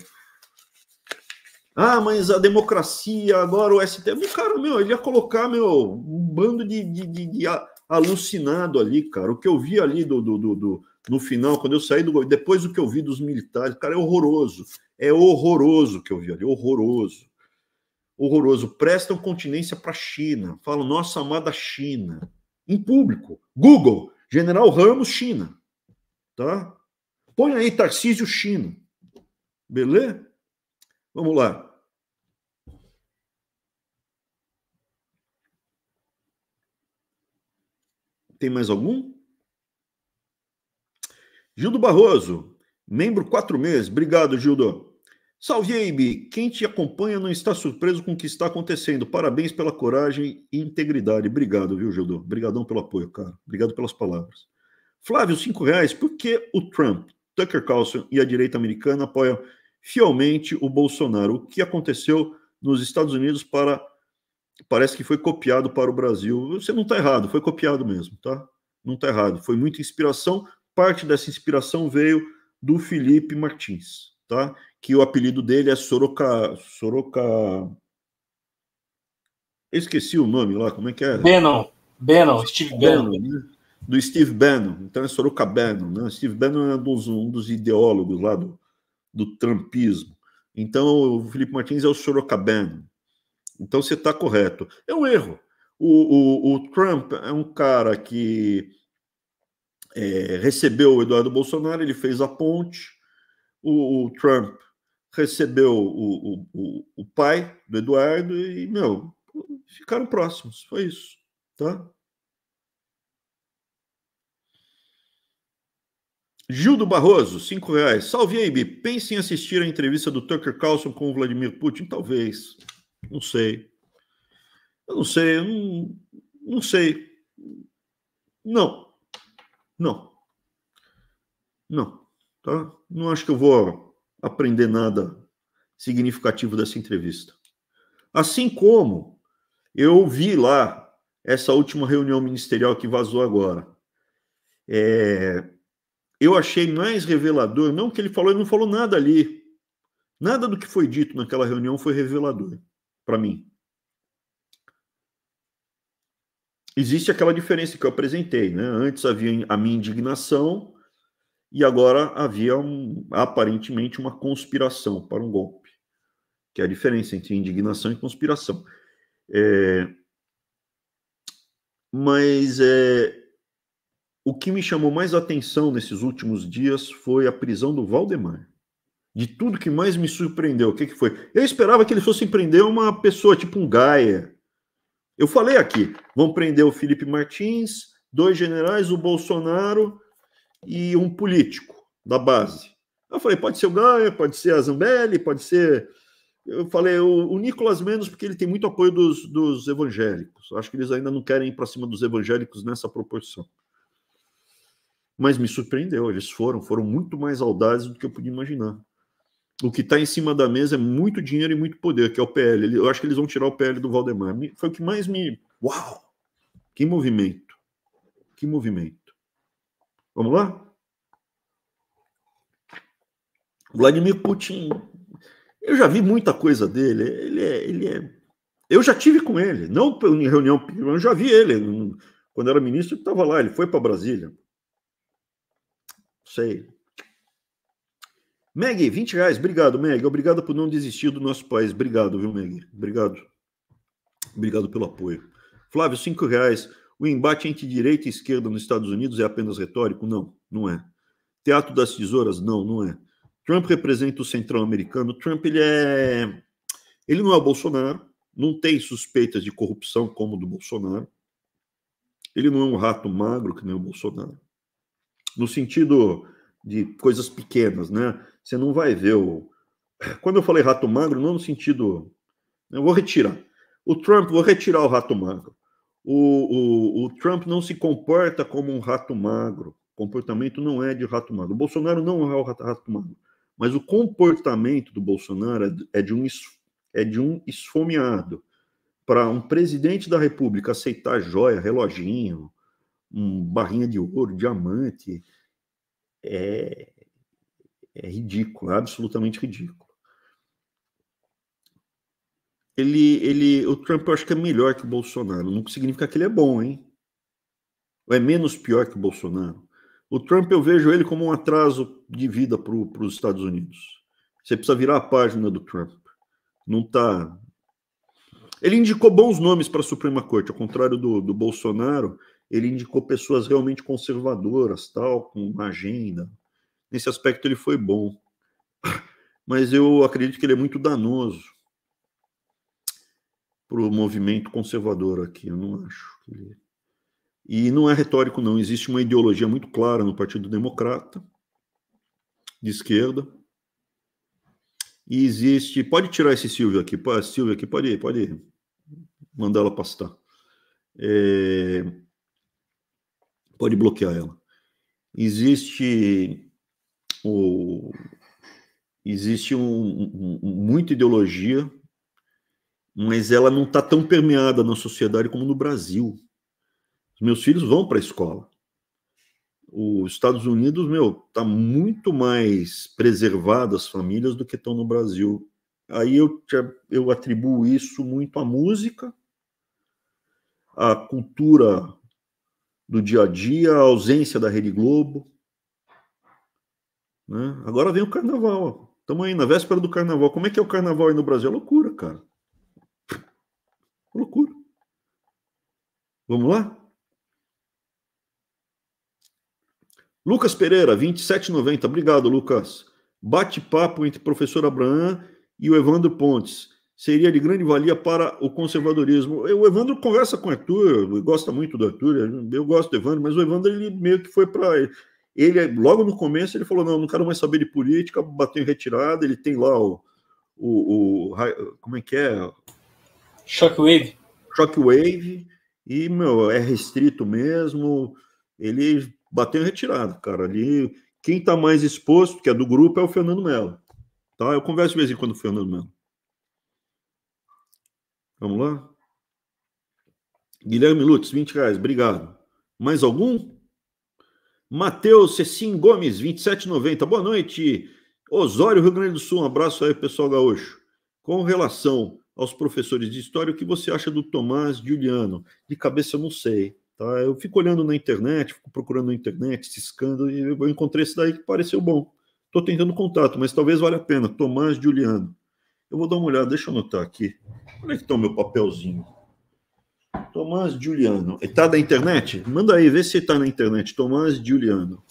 [SPEAKER 1] ah, mas a democracia, agora o STF. O cara, meu, ele ia colocar, meu, um bando de, de, de, de alucinado ali, cara. O que eu vi ali do, do, do, do no final, quando eu saí do depois o que eu vi dos militares, cara, é horroroso. É horroroso o que eu vi ali, horroroso. Horroroso. Prestam continência para a China. Falam, nossa amada China. Em público. Google, General Ramos, China. Tá? Põe aí Tarcísio China. Beleza? Vamos lá. Tem mais algum? Gildo Barroso, membro quatro meses. Obrigado, Gildo. Salve, Eibe. Quem te acompanha não está surpreso com o que está acontecendo. Parabéns pela coragem e integridade. Obrigado, viu, Gildo? Obrigadão pelo apoio, cara. Obrigado pelas palavras. Flávio, cinco reais. Por que o Trump, Tucker Carlson e a direita americana apoiam fielmente o Bolsonaro? O que aconteceu nos Estados Unidos para parece que foi copiado para o Brasil. Você não está errado, foi copiado mesmo, tá? Não está errado. Foi muita inspiração. Parte dessa inspiração veio do Felipe Martins, tá? Que o apelido dele é Soroca. Soroca. esqueci o nome lá, como é que é? Bannon. Bannon, Steve Bannon. Bannon né? Do Steve Bannon. Então é Soroca Bannon, né? Steve Bannon é um dos, um dos ideólogos lá do, do Trumpismo. Então o Felipe Martins é o Soroca Bannon, então você está correto. É um erro. O, o, o, Trump é um cara que é, recebeu o Eduardo Bolsonaro, ele fez a ponte. O, o Trump recebeu o, pai do Eduardo e, meu, ficaram próximos. Foi isso, tá? Gildo Barroso, cinco reais. Salve, Abe. Pense em assistir a entrevista do Tucker Carlson com o Vladimir Putin? Talvez. Não sei. Eu não sei, eu não, não sei. Não. Não. Não. Tá? Não acho que eu vou aprender nada significativo dessa entrevista. Assim como eu vi lá essa última reunião ministerial que vazou agora. É, eu achei mais revelador, não que ele falou, ele não falou nada ali. Nada do que foi dito naquela reunião foi revelador para mim. Existe aquela diferença que eu apresentei, né? Antes havia a minha indignação e agora havia um, aparentemente uma conspiração para um golpe, que é a diferença entre indignação e conspiração. É... Mas é... o que me chamou mais atenção nesses últimos dias foi a prisão do Valdemar de tudo que mais me surpreendeu, o que, que foi? Eu esperava que eles fossem prender uma pessoa, tipo um Gaia. Eu falei aqui, vão prender o Felipe Martins, dois generais, o Bolsonaro e um político da base. Eu falei, pode ser o Gaia, pode ser a Zambelli, pode ser... Eu falei, o, o Nicolas menos, porque ele tem muito apoio dos, dos evangélicos. Acho que eles ainda não querem ir para cima dos evangélicos nessa proporção. Mas me surpreendeu, eles foram, foram muito mais audazes do que eu podia imaginar o que está em cima da mesa é muito dinheiro e muito poder, que é o PL. Eu acho que eles vão tirar o PL do Valdemar. Foi o que mais me. Uau! Que movimento! Que movimento! Vamos lá? Vladimir Putin. Eu já vi muita coisa dele. Ele é. Ele é... Eu já tive com ele, não em reunião, eu já vi ele. Hum, quando era ministro, ele estava lá, ele foi para Brasília. Sei, Meg, 20 reais. Obrigado, Meg. Obrigado por não desistir do nosso país. Obrigado, viu, Meg? Obrigado. Obrigado pelo apoio. Flávio, 5 reais. O embate entre direita e esquerda nos Estados Unidos é apenas retórico? Não, não é. Teatro das Tesouras? Não, não é. Trump representa o central americano. Trump, ele é... Ele não é o Bolsonaro. Não tem suspeitas de corrupção como do Bolsonaro. Ele não é um rato magro que nem o Bolsonaro. No sentido de coisas pequenas, né? Você não vai ver o. Quando eu falei rato magro, não no sentido. Eu vou retirar. O Trump, vou retirar o rato magro. O, o, o Trump não se comporta como um rato magro. O comportamento não é de rato magro. O Bolsonaro não é o rato, rato magro. Mas o comportamento do Bolsonaro é de é um, é de um esfomeado. Para um presidente da República aceitar joia, reloginho, um barrinha de ouro, diamante, é, é ridículo, é absolutamente ridículo. Ele, ele, o Trump eu acho que é melhor que o Bolsonaro, não significa que ele é bom, hein? Ou é menos pior que o Bolsonaro. O Trump eu vejo ele como um atraso de vida para os Estados Unidos. Você precisa virar a página do Trump. Não tá. Ele indicou bons nomes para a Suprema Corte, ao contrário do, do Bolsonaro, ele indicou pessoas realmente conservadoras, tal, com uma agenda nesse aspecto ele foi bom. Mas eu acredito que ele é muito danoso para o movimento conservador aqui, eu não acho. Que... É. E não é retórico, não. Existe uma ideologia muito clara no Partido Democrata, de esquerda. E existe. Pode tirar esse Silvio aqui, pode, Silvio aqui, pode ir, pode ir. Mandar ela pastar. É... Pode bloquear ela. Existe o, tipo, existe um, um, muita ideologia, mas ela não está tão permeada na sociedade como no Brasil. Os meus filhos vão para a escola. Os Estados Unidos, meu, está muito mais preservado as famílias do que estão no Brasil. Aí eu, eu atribuo isso muito à música, à cultura do dia a dia, à ausência da Rede Globo, né? Agora vem o carnaval. Estamos aí na véspera do carnaval. Como é que é o carnaval aí no Brasil? É loucura, cara. loucura. Vamos lá? Lucas Pereira, 27,90. Obrigado, Lucas. Bate-papo entre o professor Abraham e o Evandro Pontes. Seria de grande valia para o conservadorismo. O Evandro conversa com o Arthur, gosta muito do Arthur, eu gosto do Evandro, mas o Evandro ele meio que foi para ele, logo no começo, ele falou: não, não quero mais saber de política, bateu em retirada. Ele tem lá o. o, o como é que é? Shockwave. Shockwave. E, meu, é restrito mesmo. Ele bateu em retirada, cara. Ali, quem está mais exposto, que é do grupo, é o Fernando Melo. Tá? Eu converso de vez em quando com o Fernando Melo. Vamos lá? Guilherme Lutz, 20 reais, obrigado. Mais algum? Matheus Cecim Gomes, 2790. Boa noite. Osório, Rio Grande do Sul. Um abraço aí, pessoal gaúcho. Com relação aos professores de história, o que você acha do Tomás Giuliano? De cabeça eu não sei. Tá? Eu fico olhando na internet, fico procurando na internet, ciscando, e eu encontrei esse daí que pareceu bom. Estou tentando contato, mas talvez valha a pena. Tomás Giuliano. Eu vou dar uma olhada, deixa eu anotar aqui. Onde é que está o meu papelzinho? Tomás Giuliano. Está na internet? Manda aí, vê se está na internet. Tomás Giuliano.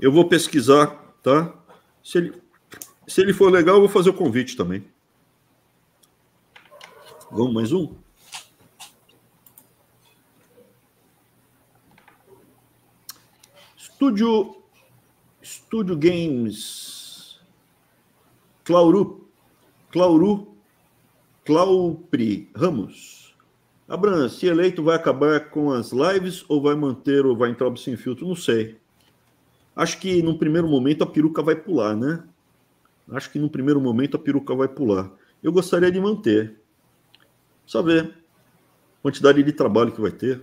[SPEAKER 1] Eu vou pesquisar, tá? Se ele, se ele for legal, eu vou fazer o convite também. Vamos mais um? Estúdio, Estúdio Games Clauru, Clauru, Claupri Ramos. Abran, se eleito, vai acabar com as lives ou vai manter ou vai entrar o sem filtro? Não sei. Acho que no primeiro momento a peruca vai pular, né? Acho que no primeiro momento a peruca vai pular. Eu gostaria de manter. Só ver quantidade de trabalho que vai ter.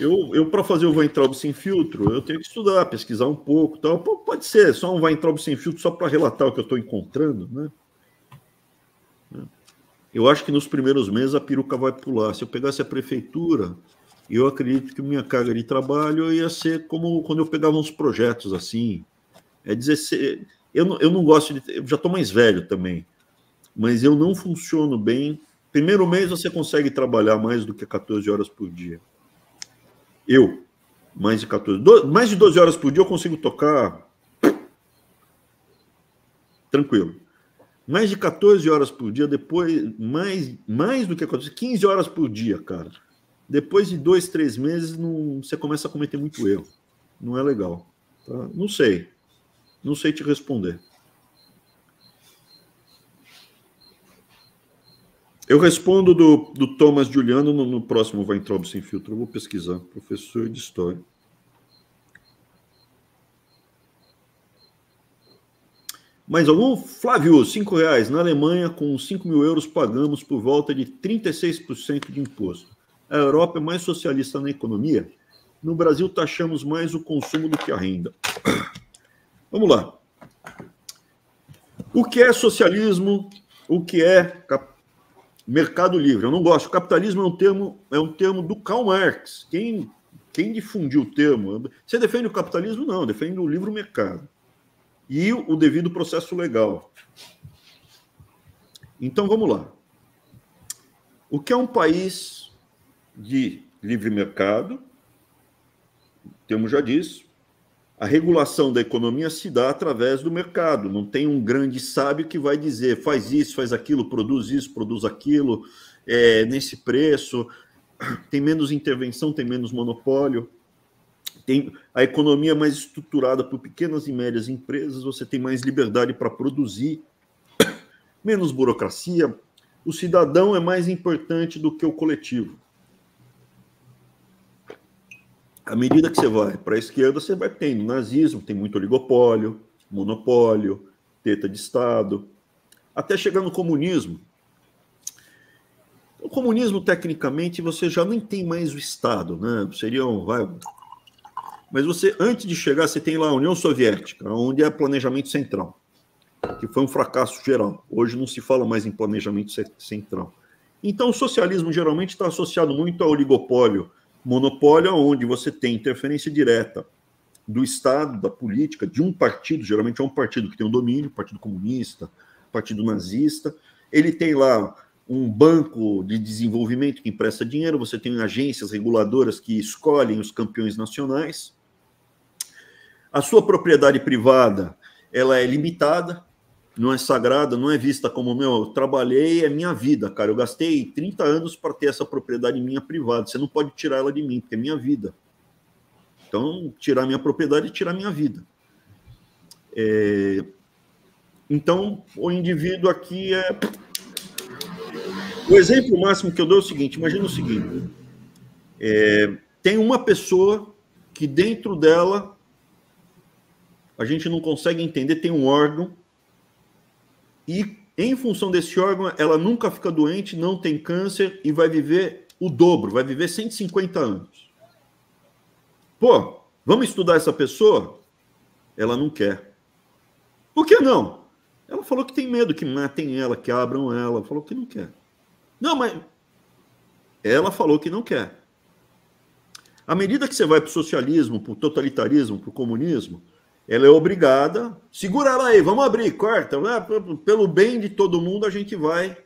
[SPEAKER 1] Eu, eu para fazer o Weintraub sem filtro, eu tenho que estudar, pesquisar um pouco. Tal. Pô, pode ser, só um Weintraub sem filtro, só para relatar o que eu estou encontrando. Né? É. Eu acho que nos primeiros meses a peruca vai pular. Se eu pegasse a prefeitura, eu acredito que minha carga de trabalho ia ser como quando eu pegava uns projetos assim. É 16. Eu não, eu não gosto de. Eu já estou mais velho também, mas eu não funciono bem. Primeiro mês você consegue trabalhar mais do que 14 horas por dia. Eu, mais de 14, mais de 12 horas por dia eu consigo tocar tranquilo. Mais de 14 horas por dia, depois, mais, mais do que 14, 15 horas por dia, cara. Depois de dois, três meses, não, você começa a cometer muito erro. Não é legal. Tá? Não sei. Não sei te responder. Eu respondo do, do Thomas Juliano no, no próximo Vai Entrobo Sem Filtro. Eu vou pesquisar, professor de História. Mais algum? Flávio, cinco reais. Na Alemanha, com 5 mil euros, pagamos por volta de 36% de imposto. A Europa é mais socialista na economia. No Brasil, taxamos mais o consumo do que a renda. (coughs) Vamos lá. O que é socialismo? O que é mercado livre. Eu não gosto. O capitalismo é um termo, é um termo do Karl Marx. Quem, quem difundiu o termo? Você defende o capitalismo? Não, defende o livre mercado. E o devido processo legal. Então vamos lá. O que é um país de livre mercado? O termo já disso a regulação da economia se dá através do mercado. Não tem um grande sábio que vai dizer faz isso, faz aquilo, produz isso, produz aquilo, é, nesse preço. Tem menos intervenção, tem menos monopólio. Tem a economia mais estruturada por pequenas e médias empresas, você tem mais liberdade para produzir, menos burocracia. O cidadão é mais importante do que o coletivo à medida que você vai para a esquerda, você vai tendo nazismo, tem muito oligopólio, monopólio, teta de Estado, até chegar no comunismo. O comunismo, tecnicamente, você já nem tem mais o Estado, né? um vai... Mas você, antes de chegar, você tem lá a União Soviética, onde é planejamento central, que foi um fracasso geral. Hoje não se fala mais em planejamento central. Então, o socialismo geralmente está associado muito ao oligopólio, Monopólio onde você tem interferência direta do Estado, da política, de um partido, geralmente é um partido que tem um domínio, Partido Comunista, Partido Nazista. Ele tem lá um banco de desenvolvimento que empresta dinheiro, você tem agências reguladoras que escolhem os campeões nacionais. A sua propriedade privada, ela é limitada, não é sagrada, não é vista como meu, eu trabalhei, é minha vida, cara. Eu gastei 30 anos para ter essa propriedade minha privada. Você não pode tirar ela de mim, porque é minha vida. Então, tirar minha propriedade é tirar minha vida. É... Então, o indivíduo aqui é. O exemplo máximo que eu dou é o seguinte: imagina o seguinte. É... Tem uma pessoa que dentro dela a gente não consegue entender, tem um órgão e em função desse órgão, ela nunca fica doente, não tem câncer e vai viver o dobro, vai viver 150 anos. Pô, vamos estudar essa pessoa? Ela não quer. Por que não? Ela falou que tem medo que matem ela, que abram ela, falou que não quer. Não, mas ela falou que não quer. À medida que você vai para o socialismo, para o totalitarismo, para o comunismo, ela é obrigada. Segura ela aí, vamos abrir, corta. Pelo bem de todo mundo, a gente vai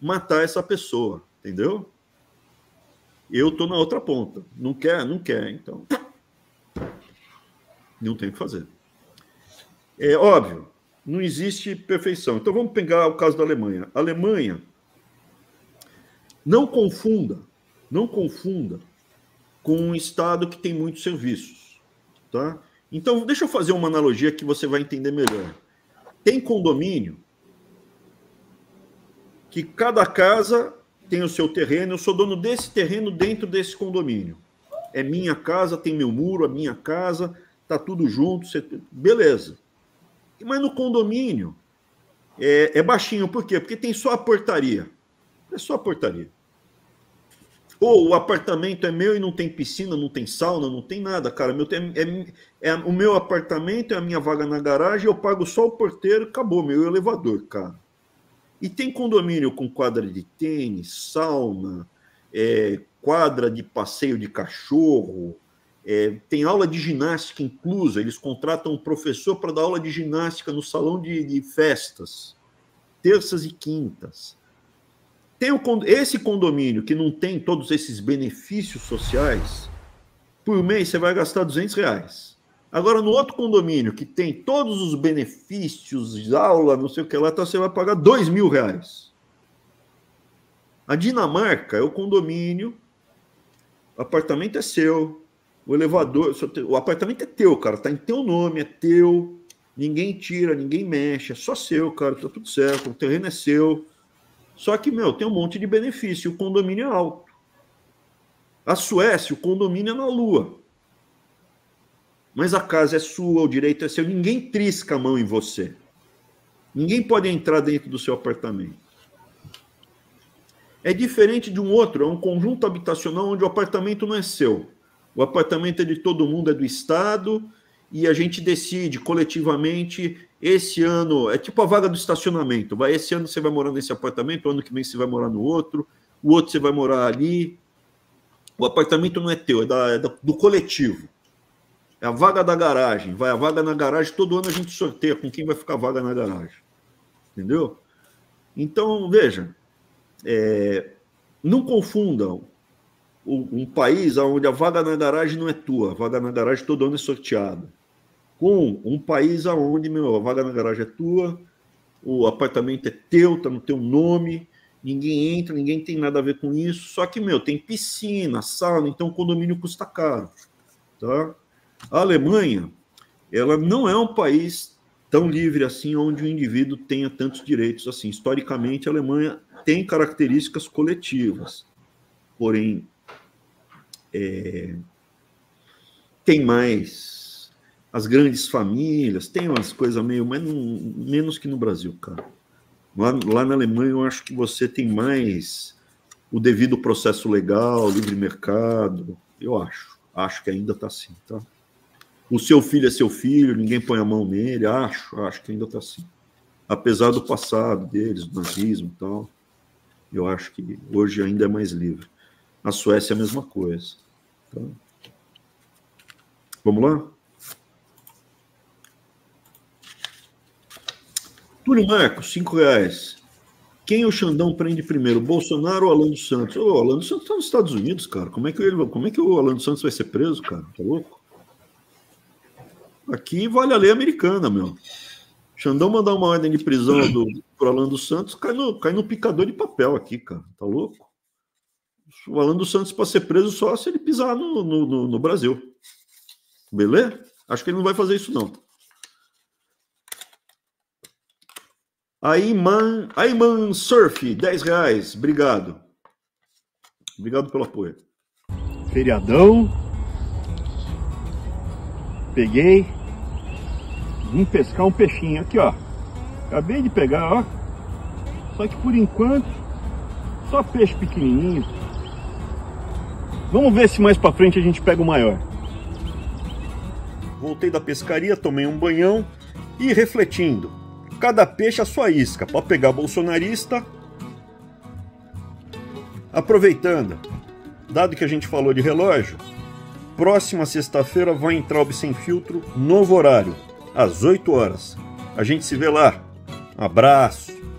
[SPEAKER 1] matar essa pessoa, entendeu? Eu tô na outra ponta. Não quer, não quer, então. Não tem o que fazer. É óbvio, não existe perfeição. Então vamos pegar o caso da Alemanha. A Alemanha não confunda, não confunda com um estado que tem muitos serviços, tá? Então, deixa eu fazer uma analogia que você vai entender melhor. Tem condomínio que cada casa tem o seu terreno, eu sou dono desse terreno dentro desse condomínio. É minha casa, tem meu muro, a minha casa, tá tudo junto, você... beleza. Mas no condomínio é, é baixinho, por quê? Porque tem só a portaria. É só a portaria. Ou o apartamento é meu e não tem piscina, não tem sauna, não tem nada, cara. Meu, é, é, é, o meu apartamento é a minha vaga na garagem, eu pago só o porteiro, acabou meu elevador, cara. E tem condomínio com quadra de tênis, sauna, é, quadra de passeio de cachorro, é, tem aula de ginástica inclusa, eles contratam um professor para dar aula de ginástica no salão de, de festas, terças e quintas. Tem o, esse condomínio que não tem todos esses benefícios sociais, por mês você vai gastar 200 reais. Agora, no outro condomínio que tem todos os benefícios, aula, não sei o que lá, então você vai pagar 2 mil reais. A Dinamarca é o condomínio, o apartamento é seu, o elevador, o apartamento é teu, cara, tá em teu nome, é teu, ninguém tira, ninguém mexe, é só seu, cara, tá tudo certo, o terreno é seu, só que, meu, tem um monte de benefício, o condomínio é alto. A Suécia, o condomínio é na lua. Mas a casa é sua, o direito é seu, ninguém trisca a mão em você. Ninguém pode entrar dentro do seu apartamento. É diferente de um outro, é um conjunto habitacional onde o apartamento não é seu. O apartamento é de todo mundo, é do Estado, e a gente decide coletivamente esse ano é tipo a vaga do estacionamento. Vai, esse ano você vai morar nesse apartamento, ano que vem você vai morar no outro, o outro você vai morar ali. O apartamento não é teu, é, da, é da, do coletivo. É a vaga da garagem. Vai a vaga na garagem. Todo ano a gente sorteia com quem vai ficar a vaga na garagem. Entendeu? Então, veja, é, não confundam um país onde a vaga na garagem não é tua, a vaga na garagem todo ano é sorteada com um país aonde meu, a vaga na garagem é tua, o apartamento é teu, tá no teu nome, ninguém entra, ninguém tem nada a ver com isso. Só que, meu, tem piscina, sala, então o condomínio custa caro. Tá? A Alemanha, ela não é um país tão livre assim, onde o indivíduo tenha tantos direitos assim. Historicamente, a Alemanha tem características coletivas, porém, é, tem mais as grandes famílias, tem umas coisas meio, mas não, menos que no Brasil, cara. Lá, lá na Alemanha eu acho que você tem mais o devido processo legal, livre mercado, eu acho. Acho que ainda está assim, tá? O seu filho é seu filho, ninguém põe a mão nele, acho, acho que ainda está assim. Apesar do passado deles, do nazismo e tal, eu acho que hoje ainda é mais livre. Na Suécia é a mesma coisa. Tá? Vamos lá? Túlio Marcos, cinco reais. Quem o Xandão prende primeiro, Bolsonaro ou Alan dos Santos? O Alan dos Santos está nos Estados Unidos, cara. Como é que ele, como é que o Alan dos Santos vai ser preso, cara? Tá louco? Aqui vale a lei americana, meu. Xandão mandar uma ordem de prisão do pro Alan dos Santos, cai no, cai no picador de papel aqui, cara. Tá louco? O Alan dos Santos para ser preso só se ele pisar no, no, no, no Brasil. Beleza? Acho que ele não vai fazer isso, não. Aiman, Aiman Surf, 10 reais. Obrigado. Obrigado pelo apoio. Feriadão. Peguei. Vim pescar um peixinho aqui, ó. Acabei de pegar, ó. Só que por enquanto, só peixe pequenininho. Vamos ver se mais pra frente a gente pega o maior. Voltei da pescaria, tomei um banhão e refletindo. Cada peixe a sua isca. Pode pegar bolsonarista. Aproveitando, dado que a gente falou de relógio, próxima sexta-feira vai entrar o Sem Filtro, novo horário, às 8 horas. A gente se vê lá. Um abraço.